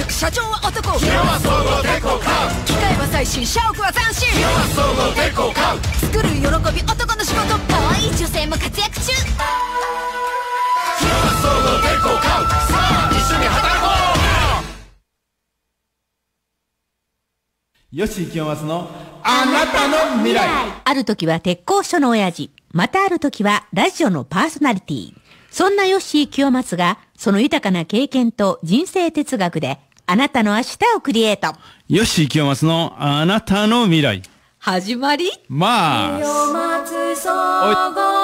歩く社長は男機械は最新社屋は斬新作る喜び男の仕事可愛い女性も活躍中よ吉清正のあなたの未来ある時は鉄工所の親父、またある時はラジオのパーソナリティ。そんな吉井清松が、その豊かな経験と人生哲学で、あなたの明日をクリエイト。よし、清松のあなたの未来。始まりまあ。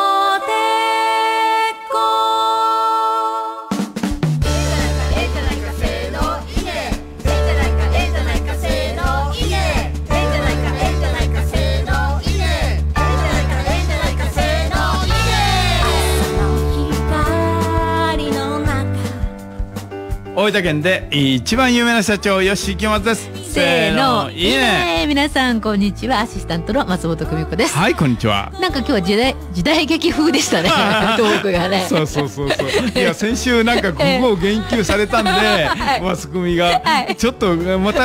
大分県で一番有名な社長吉池松ですせーのいいね皆さんこんにちはアシスタントの松本久美子ですはいこんにちはなんか今日は時代時代劇風でしたね トークがねそうそうそうそういや先週なんかここを言及されたんで、はい、マ組が、はい、ちょっとまた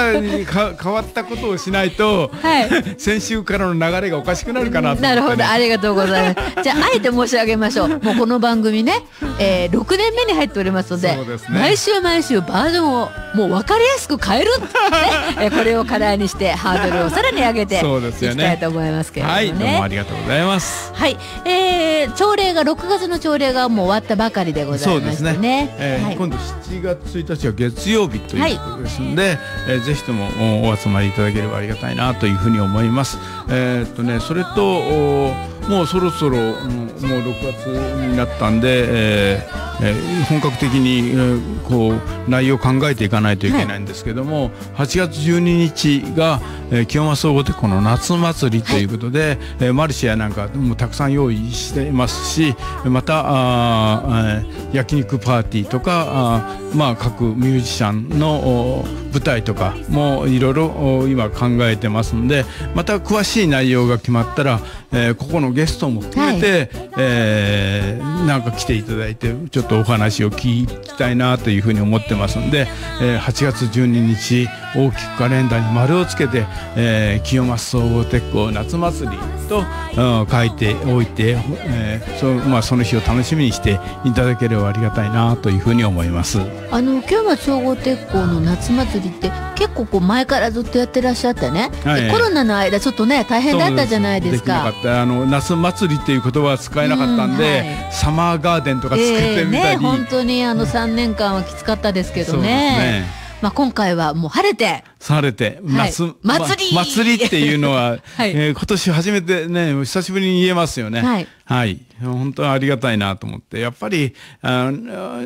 か 変わったことをしないと、はい、先週からの流れがおかしくなるかなと、ね、なるほどありがとうございますじゃああえて申し上げましょうもうこの番組ね、えー、6年目に入っておりますので、です、ね、毎週毎週バージョンをもう分かりやすく変える、ね、えこれを課題にしてハードルをさらに上げていきたいと思いますけれども、ねはいどうもありがとうございますはい、えー、朝礼が6月の朝礼がもう終わったばかりでございましてねね、えーはい、今度7月1日は月曜日ということですので、はい、えー、ぜひともお集まりいただければありがたいなというふうに思いますえー、っとねそれとおもうそろそろ、もう6月になったんで、えーえー、本格的に、えー、こう内容を考えていかないといけないんですけども、はい、8月12日が、えー、清正総合この夏祭りということで、はい、マルシアなんかもたくさん用意していますしまたあ焼肉パーティーとかまあ、各ミュージシャンの舞台とかもいろいろ今考えてますんでまた詳しい内容が決まったら、えー、ここのゲストも含めて、はい、えー、なんか来ていただいてちょっとお話を聞きたいなというふうに思ってますんで、えー、8月12日大きくカレンダーに丸をつけて、えー、清松総合鉄工夏祭りと、うん、書いておいて、えーそまあ、その日を楽しみにしていただければありがたいなというふうに思いますあの清松総合鉄工の夏祭りって結構こう前からずっとやってらっしゃってね、はい、コロナの間ちょっとね大変だったじゃないですか。できなかったあの夏夏祭りっていう言葉は使えなかったんで、うんはい、サマーガーデンとか作ってみたり、えーね、本当にあの3年間はきつかったですけどね,、まあ、今回はもう晴れてされて、はい、祭り、ま、祭りっていうのは、はい、えー、今年初めてね久しぶりに言えますよね、はい、はい、本当にありがたいなと思ってやっぱりあ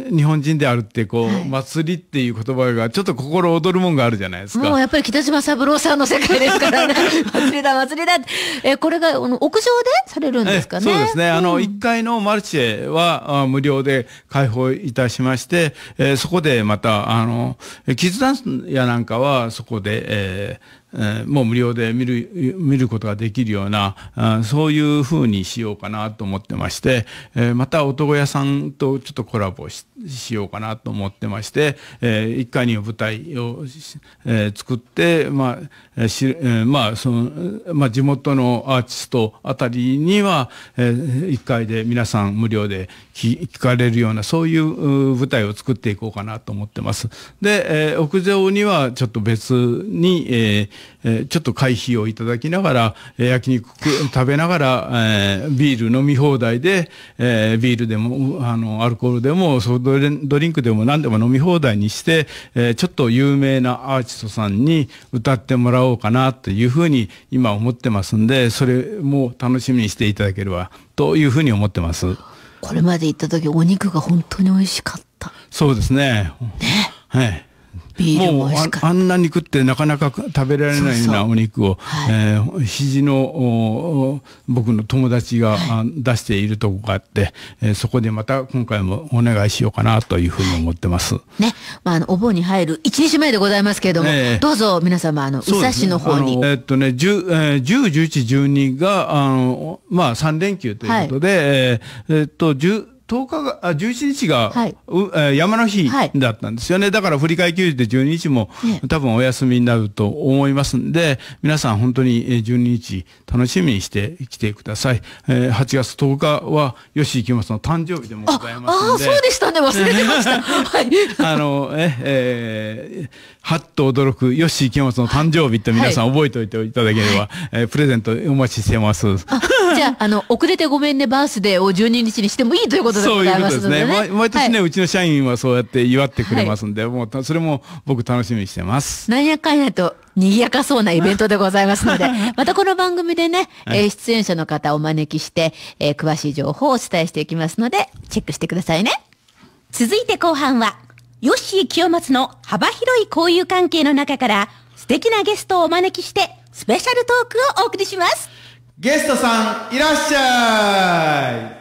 日本人であるってこう、はい、祭りっていう言葉がちょっと心躍るもんがあるじゃないですかもうやっぱり北島三郎さんの世界ですからね 祭りだ祭りだって、えー、これがあの屋上でされるんですかねそうですね、うん、あの1階のマルチェはあ無料で開放いたしまして、えー、そこでまたあのキッズダンスやなんかはそこで、えもう無料で見る、見ることができるような、そういうふうにしようかなと思ってまして、また男屋さんとちょっとコラボしようかなと思ってまして、一回に舞台を、作って、まあ、まあ、その、まあ、地元のアーティストあたりには、一回で皆さん無料で聞かれるような、そういう舞台を作っていこうかなと思ってます。で、屋上にはちょっと別に、えーえちょっと会費をいただきながら、焼肉食べながら、えビール飲み放題で、えビールでも、あの、アルコールでも、ソードドリンクでも何でも飲み放題にして、えちょっと有名なアーティストさんに歌ってもらおうかなというふうに今思ってますんで、それも楽しみにしていただければというふうに思ってます。これまで行った時お肉が本当に美味しかった。そうですね。ね。はい。もうあんな肉ってなかなか食べられないようなお肉を、はい、えー、肘の僕の友達が、はい、出しているとこがあって、えー、そこでまた今回もお願いしようかなというふうに思ってます。ね、まあ、あのお盆に入る1日前でございますけれども、えー、どうぞ皆様あの宇佐市の方に。えー、っとね 10,、えー、10、11、12があの、まあ、3連休ということで、はい、えー、っと10 1日が、あ11日が、はい、山の日だったんですよね。はい、だから振り替休日で12日も、ね、多分お休みになると思いますんで、皆さん本当に12日楽しみにして来てください。えー、8月10日は吉井清正の誕生日でもございますで。ああ、そうでしたね。忘れてました。はい。あの、え、えー、はっと驚く吉井清正の誕生日って皆さん覚えておいていただければ、はい、えー、プレゼントお待ちしてます。じゃあ、あの、遅れてごめんね、バースデーを12日にしてもいいということことでございますので、ね、そういうことですね。毎年ね、はい、うちの社員はそうやって祝ってくれますんで、はい、もうそれも僕楽しみにしてます。なんやかんやと賑やかそうなイベントでございますので、またこの番組でね、はい、出演者の方をお招きして、えー、詳しい情報をお伝えしていきますので、チェックしてくださいね。続いて後半は、ヨッシー清松の幅広い交友関係の中から、素敵なゲストをお招きして、スペシャルトークをお送りします。ゲストさん、いらっしゃい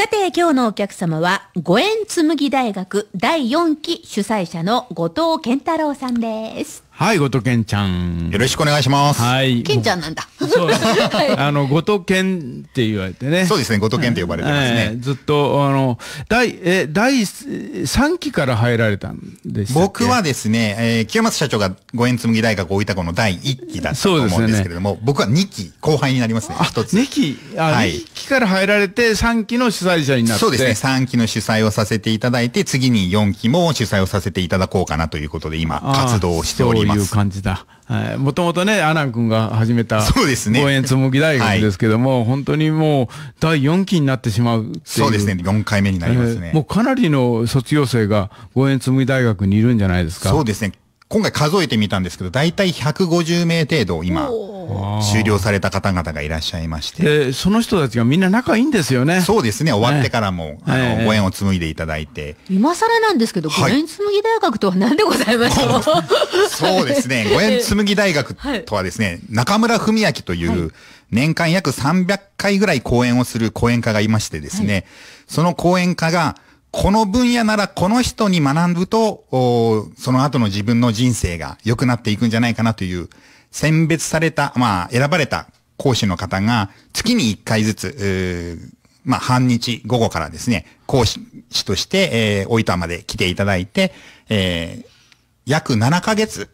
さて、今日のお客様は、ご縁紬大学第4期主催者の後藤健太郎さんです。はい、後藤健ちゃん。よろしくお願いします。はい。健ちゃんなんだ。そう。あの、後藤健って言われてね。そうですね、後藤健んって呼ばれてますね。えー、ずっと、あの、第、え、第3期から入られたんです僕はですね、えー、清松社長がご縁紡ぎ大学大分校の第1期だったと思うんですけれども、ね、僕は2期後輩になりますね、一つ。2期あ、はい、2期から入られて3期の主催者になって。そうですね、3期の主催をさせていただいて、次に4期も主催をさせていただこうかなということで、今、活動をしております。いう感じだ。もともとね、アナン君が始めた、そうですね。応援紬大学ですけども、はい、本当にもう、第4期になってしまうそうですね、4回目になりますね、えー。もうかなりの卒業生が、応援つむぎ大学にいるんじゃないですか。そうですね。今回数えてみたんですけど、大体150名程度今、終了された方々がいらっしゃいまして。その人たちがみんな仲いいんですよね。そうですね。終わってからも、あの、ご縁を紡いでいただいて。今更なんですけど、はい、ご縁紡ぎ大学とは何でございましょうそうですね。ご縁紡ぎ大学とはですね、はい、中村文明という、はい年間約300回ぐらい講演をする講演家がいましてですね、はい、その講演家がこの分野ならこの人に学ぶと、その後の自分の人生が良くなっていくんじゃないかなという、選別された、まあ、選ばれた講師の方が、月に1回ずつ、まあ、半日午後からですね、講師として、えー、おいたまで来ていただいて、えー、約7ヶ月、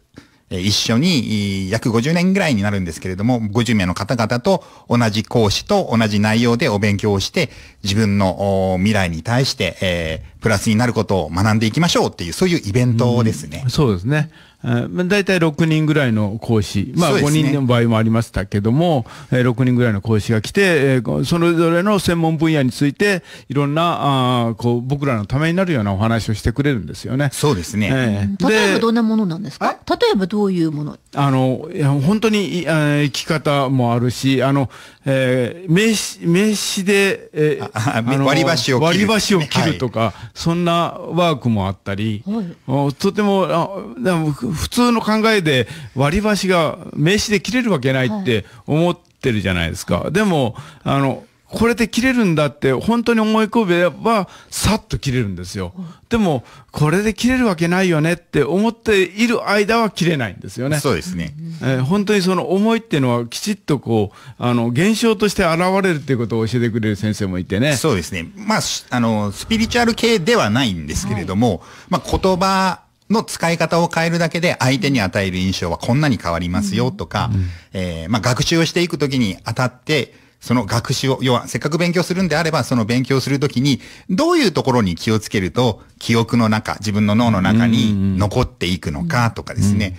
一緒に約50年ぐらいになるんですけれども、50名の方々と同じ講師と同じ内容でお勉強をして、自分の未来に対して、えー、プラスになることを学んでいきましょうっていう、そういうイベントですね。うそうですね。大体6人ぐらいの講師、まあ、5人の場合もありましたけども、ね、6人ぐらいの講師が来て、それぞれの専門分野について、いろんなあこう僕らのためになるようなお話をしてくれるんですよね。そうですね、えー、例えばどんなものなんですか例えばどういうものあのいや本当に生き方もあるし、あのえー、名刺名刺で、えー、割り箸を切る、割り箸を切るとか、はい、そんなワークもあったり、はい、とてもあでも普通の考えで割り箸が名刺で切れるわけないって思ってるじゃないですか。はい、でも、あの、これで切れるんだって本当に思い込めば、さっと切れるんですよ。でも、これで切れるわけないよねって思っている間は切れないんですよね。そうですね。えー、本当にその思いっていうのはきちっとこう、あの、現象として現れるっていうことを教えてくれる先生もいてね。そうですね。まあ、あの、スピリチュアル系ではないんですけれども、はい、まあ、言葉の使い方を変えるだけで相手に与える印象はこんなに変わりますよとか、えまあ、学習をしていくときに当たって、その学習を、要はせっかく勉強するんであれば、その勉強するときに、どういうところに気をつけると、記憶の中、自分の脳の中に残っていくのかとかですね。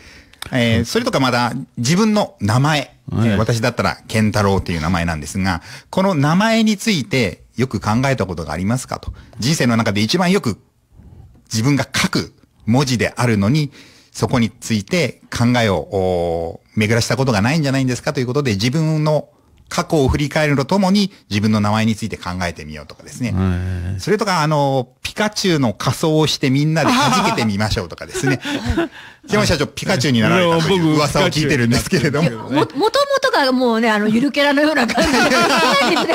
えそれとかまだ自分の名前、え私だったら健太郎という名前なんですが、この名前についてよく考えたことがありますかと。人生の中で一番よく自分が書く文字であるのに、そこについて考えを巡らしたことがないんじゃないんですかということで、自分の過去を振り返るとともに自分の名前について考えてみようとかですね。それとか、あの、ピカチュウの仮装をしてみんなで弾けてみましょうとかですね。山社長、ピカチュウになられたという噂を聞いてるんですけれども。も、もともとがもうね、あの、ゆるキャラのような感じで、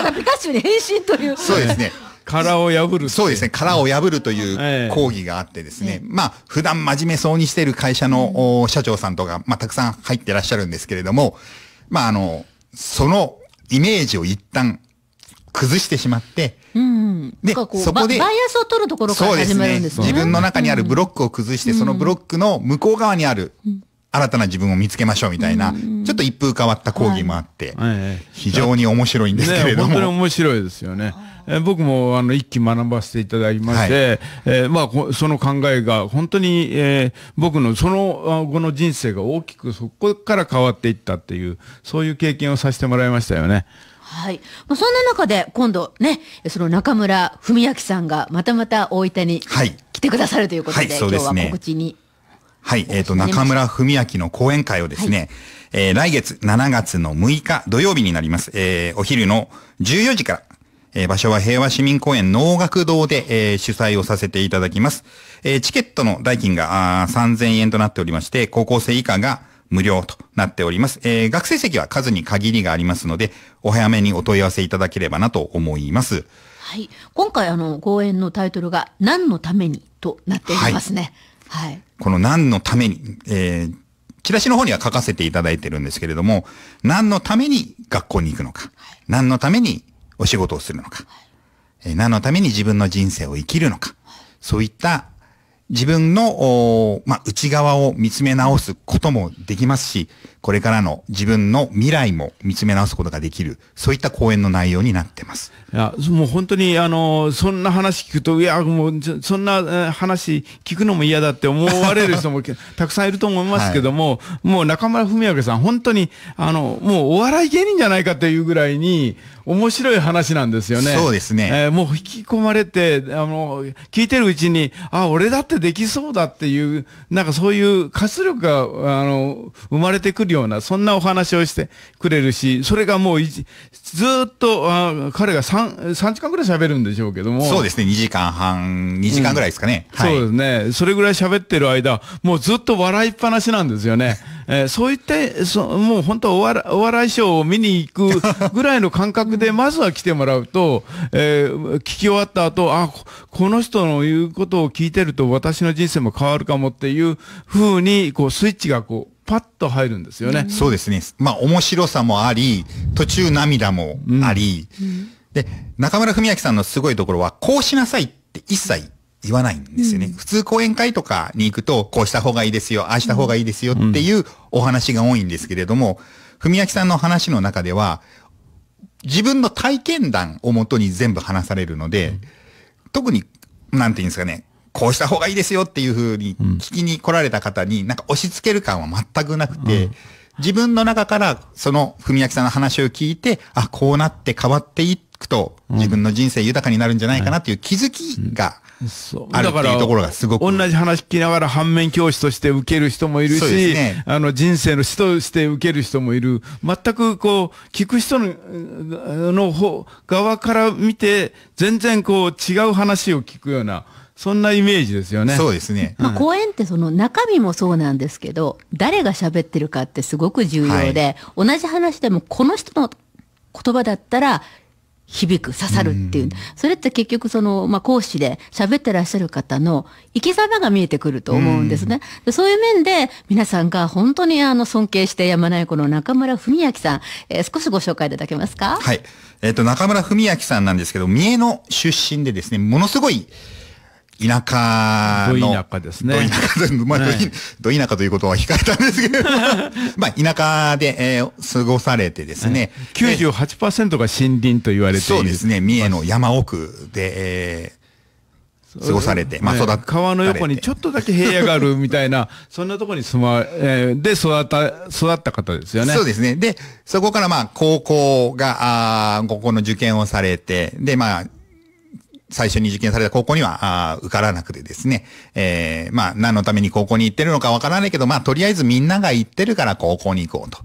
ピカチュウに変身という。そうですね。殻を破る。そうですね。殻を破るという講義があってですね。まあ、普段真面目そうにしている会社の、社長さんとか、まあ、たくさん入ってらっしゃるんですけれども、まあ、あの、そのイメージを一旦崩してしまって、で、そこでバ、イアスを取るところから始めるんですね。そうですね。自分の中にあるブロックを崩して、そのブロックの向こう側にある、新たな自分を見つけましょうみたいな、ちょっと一風変わった講義もあって、非常に面白いんですけれども。本当に面白いですよね。え僕もあの一気学ばせていただきまして、はい、えー、まあ、その考えが本当に、えー、僕のその後の人生が大きくそこから変わっていったっていう、そういう経験をさせてもらいましたよね。はい。まあ、そんな中で、今度ね、その中村文明さんがまたまた大分に来てくださるということで、はいはいでね、今日は告知にはい、えっ、ー、と、中村文明の講演会をですね、はい、えー、来月7月の6日土曜日になります。えー、お昼の14時から、えー、場所は平和市民公園能楽堂で、えー、主催をさせていただきます。えー、チケットの代金が3000円となっておりまして、高校生以下が無料となっております。えー、学生席は数に限りがありますので、お早めにお問い合わせいただければなと思います。はい。今回あの、講演のタイトルが何のためにとなっていますね。はいはい、この何のために、えー、チラシの方には書かせていただいてるんですけれども、何のために学校に行くのか、はい、何のためにお仕事をするのか、はい、何のために自分の人生を生きるのか、そういった自分の、まあ、内側を見つめ直すこともできますし、これからの自分の未来も見つめ直すことができる、そういった講演の内容になってます。いや、もう本当に、あの、そんな話聞くと、いや、もう、そんな話聞くのも嫌だって思われる人も たくさんいると思いますけども、はい、もう中村文明さん、本当に、あの、もうお笑い芸人じゃないかというぐらいに、面白い話なんですよね。そうですね。えー、もう引き込まれて、あの、聞いてるうちに、あ、俺だってできそうだっていう、なんかそういう活力が、あの、生まれてくるるような、そんなお話をしてくれるし、それがもう、ずっと、あ彼が3、時間ぐらい喋るんでしょうけども。そうですね、2時間半、2時間ぐらいですかね。うんはい、そうですね。それぐらい喋ってる間、もうずっと笑いっぱなしなんですよね。えー、そういってそ、もう本当お笑お笑いショーを見に行くぐらいの感覚で、まずは来てもらうと、えー、聞き終わった後、あ、この人の言うことを聞いてると私の人生も変わるかもっていうふうに、こう、スイッチがこう、パッと入るんですよね。そうですね。まあ、面白さもあり、途中涙もあり、うんで、中村文明さんのすごいところは、こうしなさいって一切言わないんですよね。うん、普通講演会とかに行くと、こうした方がいいですよ、ああした方がいいですよっていうお話が多いんですけれども、文明さんの話の中では、自分の体験談をもとに全部話されるので、特に、なんて言うんですかね、こうした方がいいですよっていうふうに聞きに来られた方に、なんか押し付ける感は全くなくて、自分の中からその文明さんの話を聞いて、あ、こうなって変わっていくと、自分の人生豊かになるんじゃないかなっていう気づきが、あるっていうところがすごく。同じ話聞きながら反面教師として受ける人もいるし、ね、あの人生の師として受ける人もいる。全くこう、聞く人のの方、側から見て、全然こう違う話を聞くような。そんなイメージですよね。そうですね。まあ、公演ってその中身もそうなんですけど、誰が喋ってるかってすごく重要で、はい、同じ話でもこの人の言葉だったら響く、刺さるっていう。それって結局その、まあ、講師で喋ってらっしゃる方の生き様が見えてくると思うんですね。でそういう面で皆さんが本当にあの尊敬してやまないこの中村文明さん、えー、少しご紹介いただけますかはい。えっ、ー、と、中村文明さんなんですけど、三重の出身でですね、ものすごい田舎の。ど田舎ですね。ど田舎、まあ、はい、ど田舎ということは控えたんですけど、まあ、田舎で、えー、過ごされてですね。98%が森林と言われている。そうですね。三重の山奥で、えー過ごされて、まあ、育て川の横にちょっとだけ平野があるみたいな、そんなところに住ま、えー、で育った、育った方ですよね。そうですね。で、そこからまあ、高校が、ああ、ここの受験をされて、で、まあ、最初に受験された高校には、ああ、受からなくてですね、えー、まあ、何のために高校に行ってるのかわからないけど、まあ、とりあえずみんなが行ってるから高校に行こうと。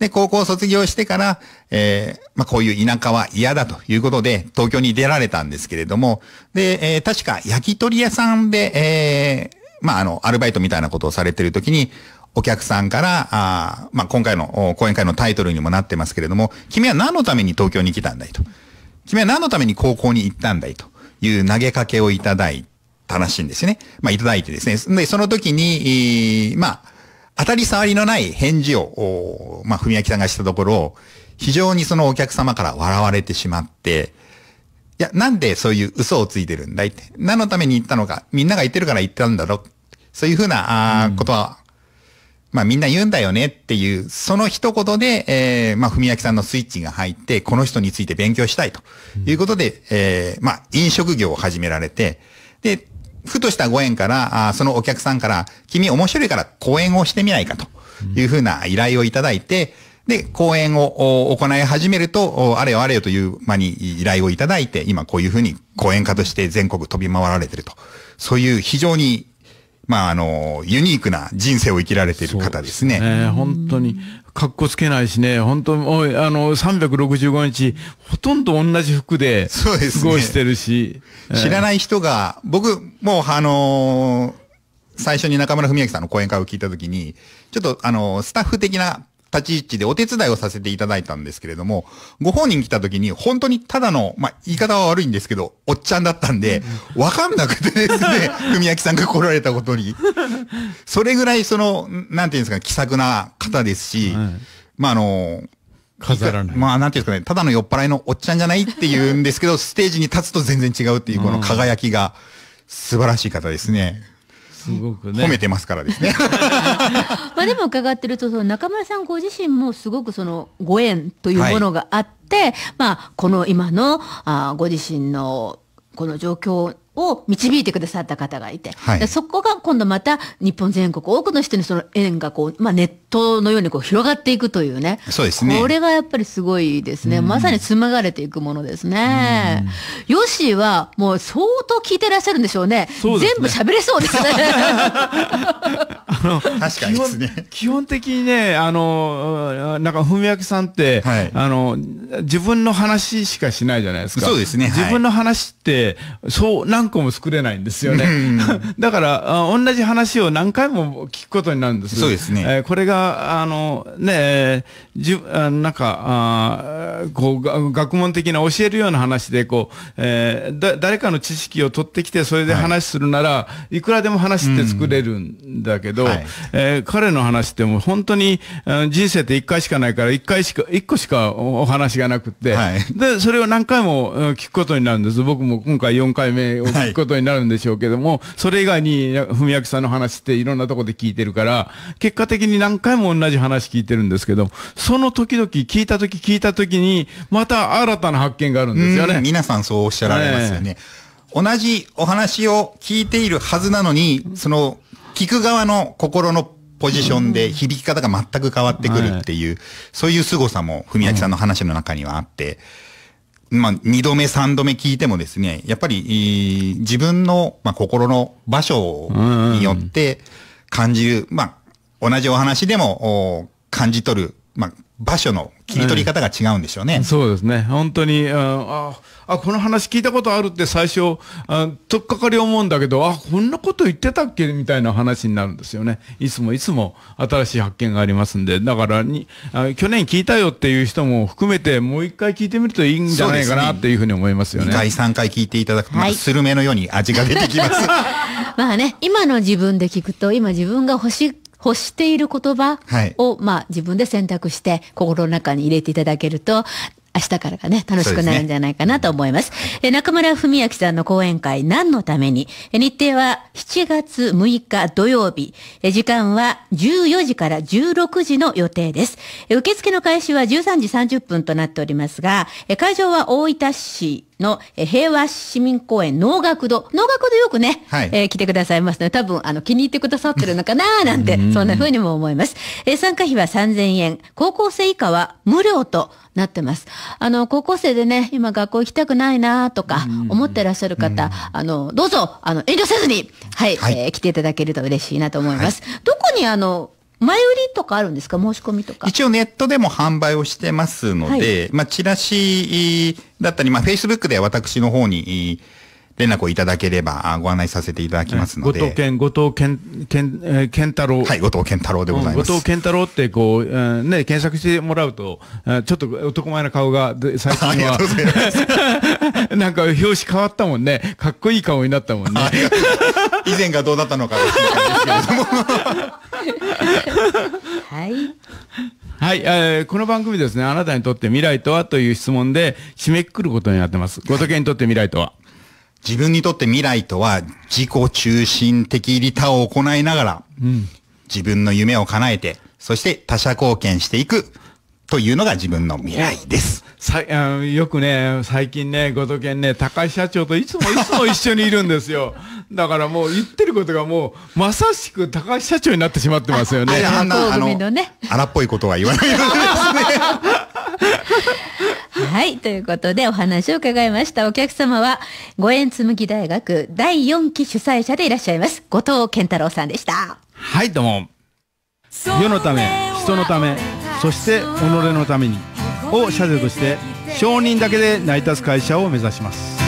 で、高校卒業してから、えー、まあ、こういう田舎は嫌だということで、東京に出られたんですけれども、で、えー、確か焼き鳥屋さんで、えー、まあ、あの、アルバイトみたいなことをされてるときに、お客さんから、あまあ、今回の講演会のタイトルにもなってますけれども、君は何のために東京に来たんだいと。君は何のために高校に行ったんだいと。いう投げかけをいただいたらしいんですよね。まあ、いただいてですね。で、その時に、まあ、当たり障りのない返事を、まあ、文明さんがしたところ、非常にそのお客様から笑われてしまって、いや、なんでそういう嘘をついてるんだいって。何のために言ったのか。みんなが言ってるから言ったんだろ。そういうふうな、あことは、まあみんな言うんだよねっていう、その一言で、えー、まあ文明さんのスイッチが入って、この人について勉強したいということで、うん、えー、まあ飲食業を始められて、で、ふとしたご縁から、あそのお客さんから、君面白いから講演をしてみないかというふうな依頼をいただいて、で、講演を行い始めると、あれよあれよという間に依頼をいただいて、今こういうふうに講演家として全国飛び回られてると。そういう非常にまあ、あの、ユニークな人生を生きられている方ですね。すね本当に。格好つけないしね、本当もう、あの、365日、ほとんど同じ服で、そうです、ね。過ごしてるし。知らない人が、僕、もう、あのー、最初に中村文明さんの講演会を聞いたときに、ちょっと、あのスタッフ的な立ち位置でお手伝いをさせていただいたんですけれども、ご本人来た時に本当にただの、まあ、言い方は悪いんですけど、おっちゃんだったんで、わかんなくてですね、文 明さんが来られたことに。それぐらいその、なんていうんですか、気さくな方ですし、まあ、あの、飾らない。まあ、なんていうんですかね、ただの酔っ払いのおっちゃんじゃないって言うんですけど、ステージに立つと全然違うっていう、この輝きが素晴らしい方ですね。すごくね褒めてますからですね まあでも伺ってるとその中村さんご自身もすごくそのご縁というものがあって、はい、まあこの今のあご自身のこの状況を導いてくださった方がいて、はい、そこが今度また日本全国多くの人にその縁がこう、まあ、ネットのようにこう広がっていくというねそうですねこれがやっぱりすごいですね、まさに紡がれていくものですね、ヨッシーはもう相当聞いてらっしゃるんでしょうね、ね、全部喋れそうですね 確かにですね基本的にねあのなんか文明さんって、はい、あの自分の話しかしないじゃないですかそうですね、はい、自分の話ってそうな個も作れないんですよね。だから、同じ話を何回も聞くことになるんです。そうですね。えー、これが、あの、ね、じゅなんか、あこう学問的な教えるような話で、こう、えー、だ、誰かの知識を取ってきて、それで話するなら、はい、いくらでも話って作れるんだけど、はい、えー、彼の話ってもう本当に、人生って一回しかないから、一回しか、一個しかお話がなくて、はい、で、それを何回も聞くことになるんです。僕も今回4回目を聞くことになるんでしょうけども、はい、それ以外に文明さんの話っていろんなとこで聞いてるから、結果的に何回も同じ話聞いてるんですけど、その時々聞いた時聞いた時に、また新たな発見があるんですよね。皆さんそうおっしゃられますよね。同じお話を聞いているはずなのに、その、聞く側の心のポジションで響き方が全く変わってくるっていう、そういう凄さも、文明さんの話の中にはあって、うんまあ、二度目三度目聞いてもですね、やっぱり、自分の、まあ、心の場所によって感じる、まあ、同じお話でも、感じ取る、まあ、場所の切り取り方が違うんでしょうね。そうですね。本当に、ああ、この話聞いたことあるって最初、あとっかかり思うんだけど、あ、こんなこと言ってたっけみたいな話になるんですよね。いつもいつも新しい発見がありますんで、だからにあ、去年聞いたよっていう人も含めて、もう一回聞いてみるといいんじゃないかなっていうふうに思いますよね。ね2回、3回聞いていただくと、まい、スルメのように味が出てきます。まあね、今の自分で聞くと、今自分が欲し欲している言葉を、まあ自分で選択して心の中に入れていただけると、明日からがね、楽しくなるんじゃないかなと思います。す、ね、え中村文明さんの講演会、何のためにえ日程は7月6日土曜日え、時間は14時から16時の予定です受付の開始は13時30分となっておりますが、え会場は大分市の平和市民公園農学堂。農学堂よくね、はい、えー、来てくださいますので、多分あの気に入ってくださってるのかななんて、そんな風にも思います。えー、参加費は3000円。高校生以下は無料となってます。あの、高校生でね、今学校行きたくないなとか思ってらっしゃる方、あの、どうぞ、あの、遠慮せずに、はい、はい、えー、来ていただけると嬉しいなと思います。はい、どこにあの、前売りとかあるんですか申し込みとか。一応ネットでも販売をしてますので、はい、まあ、チラシだったり、まあ、Facebook で私の方に、連絡をいただければご案内させていただきますので。後藤健、後藤健、健、え健太郎。はい、後藤健太郎でございます。後藤健太郎ってこう、えー、ね、検索してもらうと、ちょっと男前の顔が、最近は。ありがとうございます。なんか表紙変わったもんね。かっこいい顔になったもんね。以前がどうだったのかですけども。はい。はい、えー、この番組ですね、あなたにとって未来とはという質問で締めくくることになってます。ごとけにとって未来とは自分にとって未来とは自己中心的利他を行いながら、うん、自分の夢を叶えて、そして他者貢献していくというのが自分の未来です。さあよくね、最近ね、ごとけんね、高井社長といつもいつも一緒にいるんですよ。だからもう言ってることがもう、まさしく高橋社長になってしまってますよね。ああの、荒っぽいことは言わないですね。はいということでお話を伺いましたお客様はご縁紬大学第4期主催者でいらっしゃいます後藤健太郎さんでしたはいどうも世のため人のためそして己のためにを社税として承認だけで成り立つ会社を目指します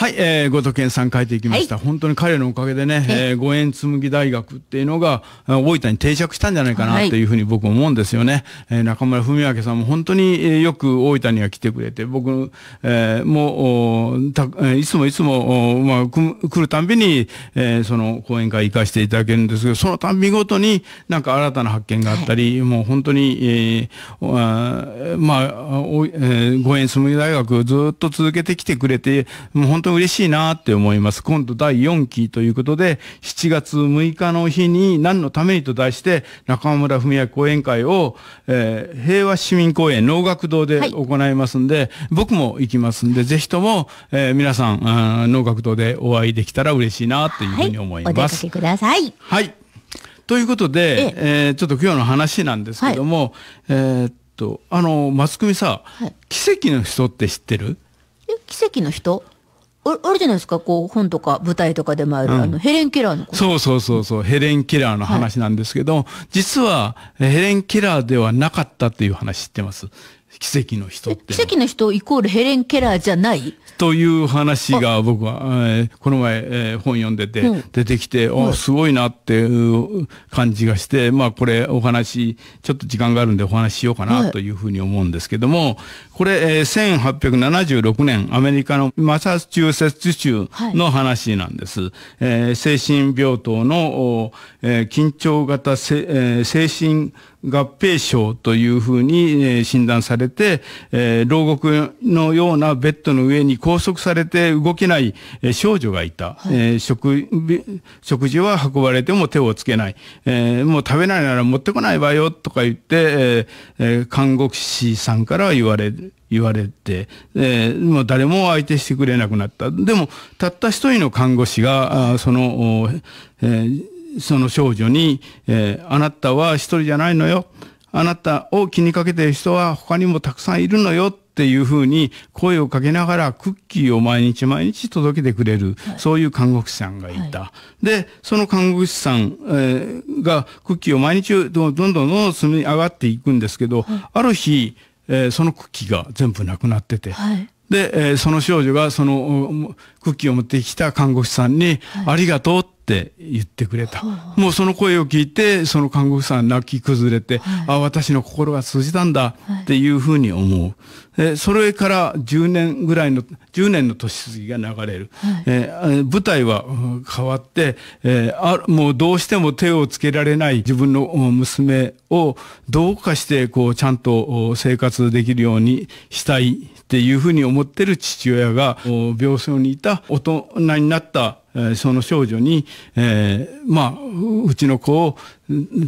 はい、えー、ごとけんさん書いていきました。はい、本当に彼のおかげでね、えー、ご縁紬大学っていうのが、大分に定着したんじゃないかなっていうふうに僕思うんですよね。はい、えー、中村文明さんも本当によく大分には来てくれて、僕、えー、もう、たいつもいつも、まあ、来るたんびに、えー、その講演会行かせていただけるんですけど、そのたんびごとになんか新たな発見があったり、はい、もう本当に、えー、まあ、えー、ご縁紬大学ずっと続けてきてくれて、もう本当に嬉しいなって思います。今度第4期ということで、7月6日の日に何のためにと題して、中村文也講演会を、えー、平和市民公園能楽堂で行いますんで、はい、僕も行きますんで、ぜひとも、えー、皆さん、うん、能楽堂でお会いできたら嬉しいなというふうに思います。はい、お出かけください。はい。ということで、えええー、ちょっと今日の話なんですけども、はい、えー、っと、あの、マスコミさ、はい、奇跡の人って知ってる奇跡の人あるじゃないですか、こう、本とか舞台とかでもある、うん、あの、ヘレン・ケラーのそうそうそうそう、ヘレン・ケラーの話なんですけど、はい、実は、ヘレン・ケラーではなかったっていう話知ってます。奇跡の人って奇跡の人イコールヘレン・ケラーじゃないという話が僕は、えー、この前、えー、本読んでて、うん、出てきて、お、すごいなっていう感じがして、まあこれお話、ちょっと時間があるんでお話ししようかなというふうに思うんですけども、はい、これ、えー、1876年、アメリカのマサチューセッツ州の話なんです。はい、えー、精神病棟の、えー、緊張型えー、精神合併症というふうに診断されて、牢獄のようなベッドの上に拘束されて動けない少女がいた。はい、食食事は運ばれても手をつけない。もう食べないなら持ってこないわよとか言って、看護師さんから言われる。言われて、えー、もう誰も相手してくれなくなった。でも、たった一人の看護師が、その、えーその少女に、えー、あなたは一人じゃないのよ。あなたを気にかけてる人は他にもたくさんいるのよっていうふうに声をかけながらクッキーを毎日毎日届けてくれる、はい、そういう看護師さんがいた。はい、で、その看護師さん、えー、がクッキーを毎日どんどんどんどん積み上がっていくんですけど、はい、ある日、えー、そのクッキーが全部なくなってて、で、えー、その少女がそのクッキーを持ってきた看護師さんに、ありがとうって言ってくれた。はい、もうその声を聞いて、その看護師さん泣き崩れて、はい、あ、私の心が通じたんだっていうふうに思う。はい、それから10年ぐらいの、10年の年過ぎが流れる。はい、えー、舞台は変わって、えーあ、もうどうしても手をつけられない自分の娘をどうかしてこうちゃんと生活できるようにしたいっていうふうに思ってる父親が病床にいた大人になったその少女に、えー、まあ、うちの子を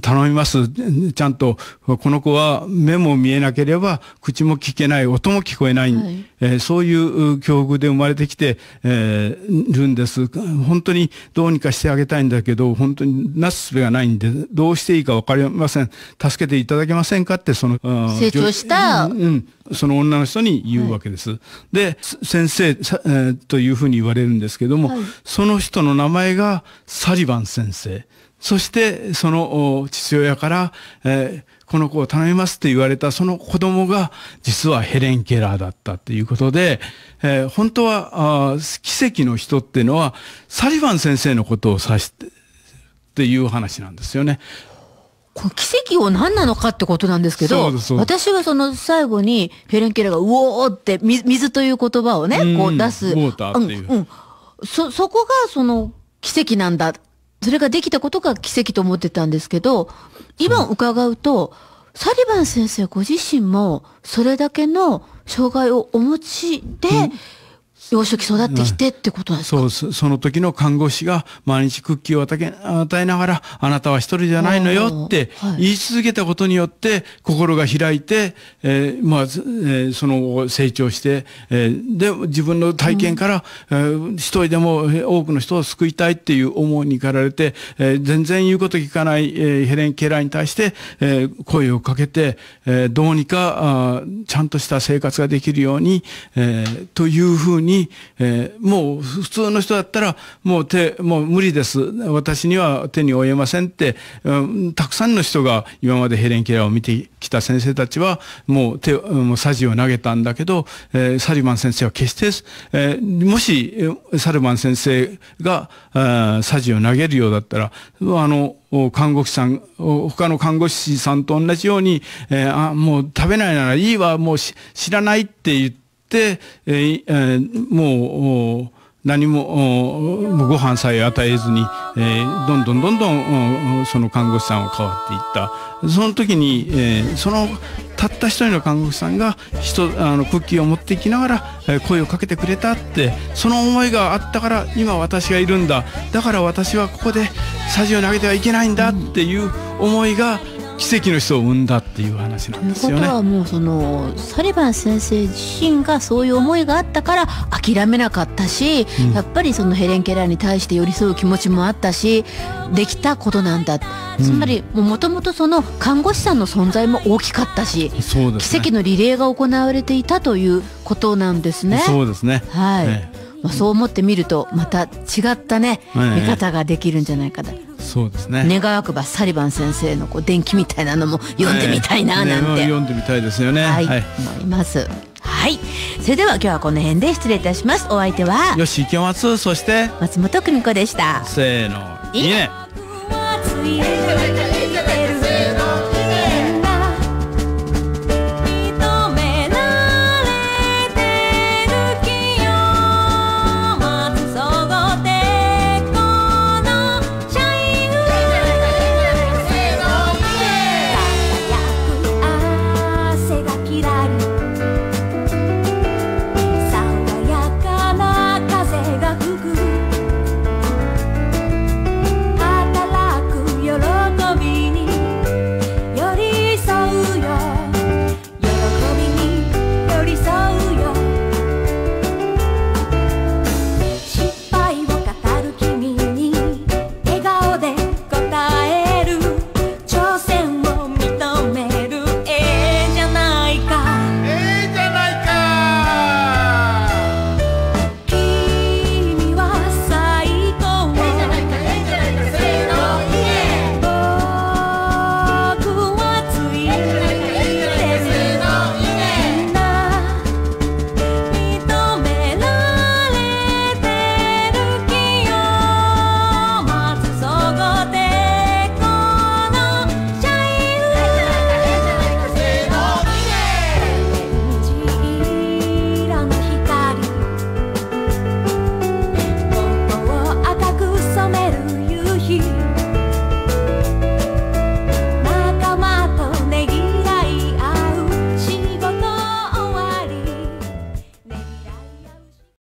頼みます。ちゃんと、この子は目も見えなければ、口も聞けない、音も聞こえない、はい、えー、そういう境遇で生まれてきて、えー、るんです。本当にどうにかしてあげたいんだけど、本当になすすべがないんで、どうしていいかわかりません。助けていただけませんかって、その、成長した、うん、その女の人に言うわけです。はい、で、先生、えー、というふうに言われるんですけども、はい、そのの人の名前がサリバン先生。そしてその父親から、えー、この子を頼みますって言われたその子供が実はヘレン・ケラーだったっていうことで、えー、本当は奇跡の人っていうのはサリバン先生のことを指してっていう話なんですよね。この奇跡を何なのかってことなんですけど、私はその最後にヘレン・ケラーがうおーって水という言葉をね、こう出す。ウォーターっていう。うん、うんそ、そこがその奇跡なんだ。それができたことが奇跡と思ってたんですけど、今伺うと、サリバン先生ご自身もそれだけの障害をお持ちで、うん幼少期育ってきてってことですかそうその時の看護師が毎日クッキーを与えながらあなたは一人じゃないのよって言い続けたことによって心が開いて、えー、まあ、えー、その後成長して、えー、で自分の体験から、うん、えー、一人でも多くの人を救いたいっていう思いに駆られて、えー、全然言うこと聞かない、えー、ヘレン・ケラーに対して、えー、声をかけて、えー、どうにかあちゃんとした生活ができるように、えー、というふうにえー、もう普通の人だったら、もう手、もう無理です。私には手に負えませんって、うん、たくさんの人が今までヘレン・ケラーを見てきた先生たちは、もう手、もうサジを投げたんだけど、えー、サリマン先生は決して、えー、もし、サルマン先生が、サジを投げるようだったら、あの、看護師さん、他の看護師さんと同じように、えー、あもう食べないならいいわ、もう知らないって言って、、えーえー、もう何もご飯さえ与えずに、えー、どんどんどんどんその看護師さんを変わっていったその時に、えー、そのたった一人の看護師さんが人あのクッキーを持っていきながら、えー、声をかけてくれたってその思いがあったから今私がいるんだだから私はここでサジを投げてはいけないんだっていう思いが、うん奇跡の人を生んだっていう話なんですよね。ということはもうそのサリバン先生自身がそういう思いがあったから諦めなかったし、うん、やっぱりそのヘレン・ケラーに対して寄り添う気持ちもあったしできたことなんだ、うん、つまりもともとその看護師さんの存在も大きかったし、ね、奇跡のリレーが行われていたということなんですね。そうですねはい、ねまあ、そう思ってみるとまた違ったね、見方ができるんじゃないかだ、ええ、そうですね願わくばサリバン先生のこう伝記みたいなのも読んでみたいななんて、え、読んでみたいですよねはい、はい、思いますはいそれでは今日はこの辺で失礼いたしますお相手は吉池松そして松本久美子でしたせーのいいね